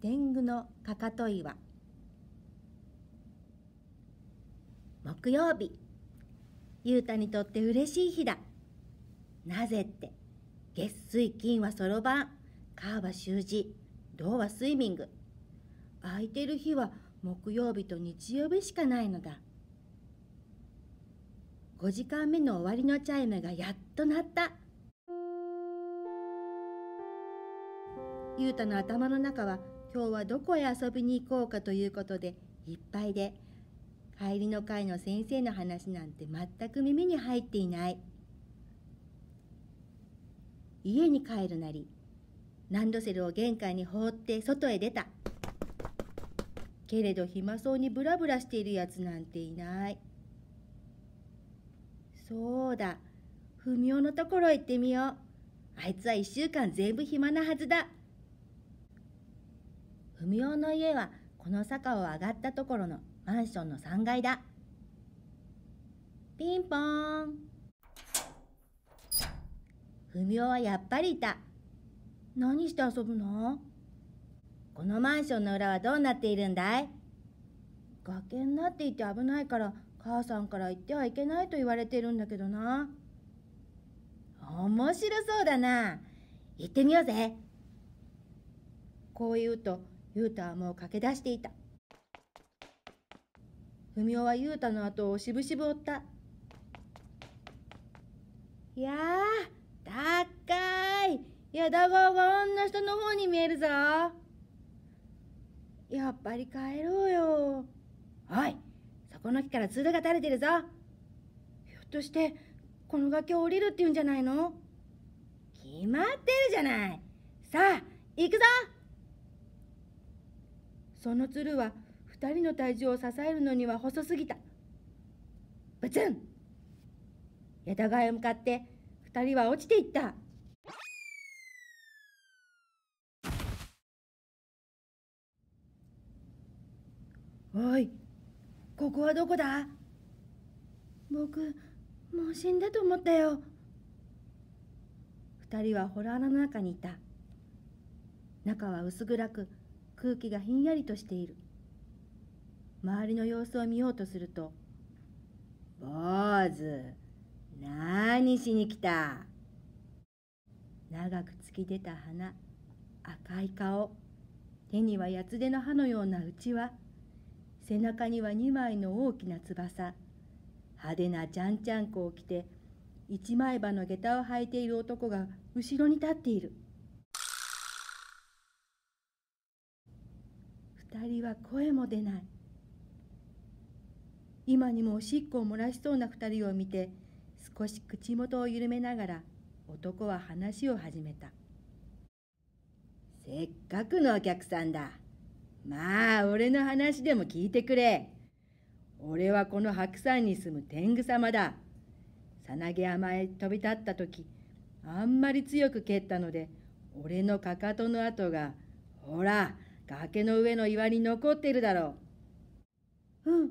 天狗のかかと岩木曜日雄太にとって嬉しい日だなぜって月水金はそろばん火は習字銅はスイミング空いてる日は木曜日と日曜日しかないのだ5時間目の終わりのチャイムがやっと鳴った雄太の頭の中は今日はどこへ遊びに行こうかということでいっぱいで帰りの会の先生の話なんて全く耳に入っていない家に帰るなりランドセルを玄関に放って外へ出たけれど暇そうにブラブラしているやつなんていないそうだ文雄のところ行ってみようあいつは1週間全部暇なはずだ文雄の家はこの坂を上がったところのマンションの3階だ。ピンポーン。文雄はやっぱりいた。何して遊ぶのこのマンションの裏はどうなっているんだい崖になっていて危ないから母さんから言ってはいけないと言われてるんだけどな。面白そうだな。行ってみようぜ。こう言うと雄太はもう駆け出していた文雄は雄太の後をしぶしぶ追ったいやー高いやだがんな下の方に見えるぞやっぱり帰ろうよおいそこの木からツルが垂れてるぞひょっとしてこの崖を降りるって言うんじゃないの決まってるじゃないさあ行くぞそのつるは2人の体重を支えるのには細すぎたブツン枝川へ向かって2人は落ちていったおいここはどこだ僕もう死んだと思ったよ2人は洞穴の中にいた中は薄暗く空気がひんやりとしている周りの様子を見ようとすると「坊主何しに来た?」長く突き出た鼻赤い顔手には八つ手の歯のようなうちわ背中には2枚の大きな翼派手なちゃんちゃんこを着て一枚刃の下駄を履いている男が後ろに立っている。2人は声も出ない今にもおしっこを漏らしそうな2人を見て少し口元を緩めながら男は話を始めたせっかくのお客さんだまあ俺の話でも聞いてくれ俺はこの白山に住む天狗様ださなぎ山へ飛び立った時あんまり強く蹴ったので俺のかかとの跡がほら崖の上の岩に残っているだろう。うん、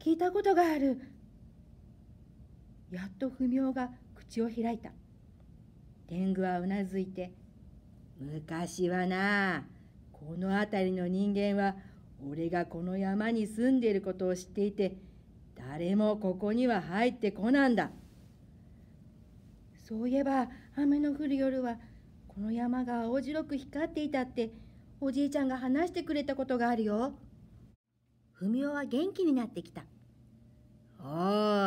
聞いたことがある。やっと不明が口を開いた。天狗はうなずいて、昔はな、この辺りの人間は俺がこの山に住んでいることを知っていて、誰もここには入ってこなんだ。そういえば雨の降る夜はこの山が青白く光っていたっておじいちゃんが話してくれたことがあるよ。ふみおは元気になってきた。お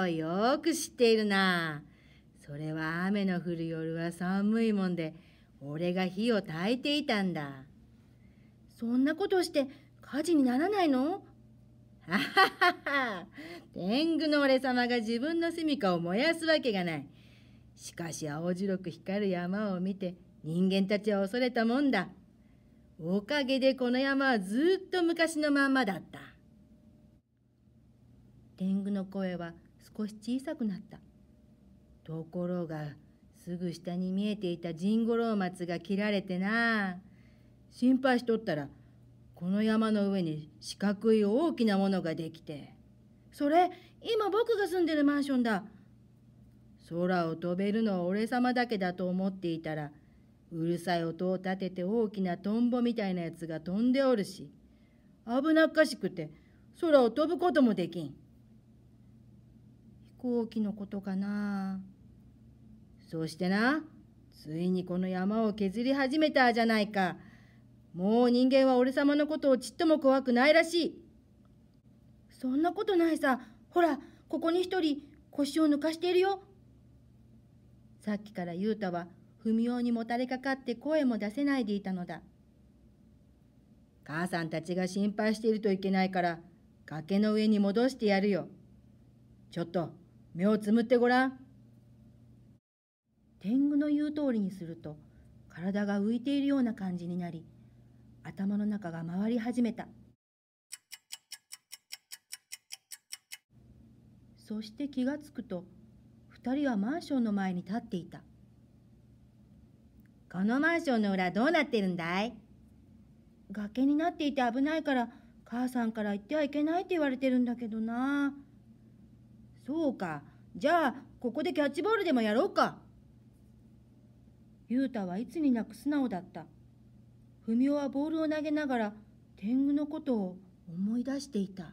ー、よく知っているな。それは雨の降る夜は寒いもんで、俺が火を焚いていたんだ。そんなことして火事にならないのあははは天狗の俺様が自分の住みかを燃やすわけがない。しかし青白く光る山を見て人間たちは恐れたもんだ。おかげでこの山はずっと昔のまんまだった天狗の声は少し小さくなったところがすぐ下に見えていた神五郎松が切られてな心配しとったらこの山の上に四角い大きなものができてそれ今僕が住んでるマンションだ空を飛べるのは俺様だけだと思っていたらうるさい音を立てて大きなトンボみたいなやつが飛んでおるし危なっかしくて空を飛ぶこともできん飛行機のことかなそうしてなついにこの山を削り始めたじゃないかもう人間は俺様のことをちっとも怖くないらしいそんなことないさほらここに一人腰を抜かしているよさっきから雄太は不妙にもたれかかって声も出せないでいたのだ。母さんたちが心配しているといけないから、崖の上に戻してやるよ。ちょっと、目をつむってごらん。天狗の言う通りにすると、体が浮いているような感じになり、頭の中が回り始めた。そして気がつくと、2人はマンションの前に立っていた。このマンションの裏どうなってるんだい崖になっていて危ないから母さんから言ってはいけないって言われてるんだけどなそうかじゃあここでキャッチボールでもやろうか雄太はいつになく素直だった文雄はボールを投げながら天狗のことを思い出していた。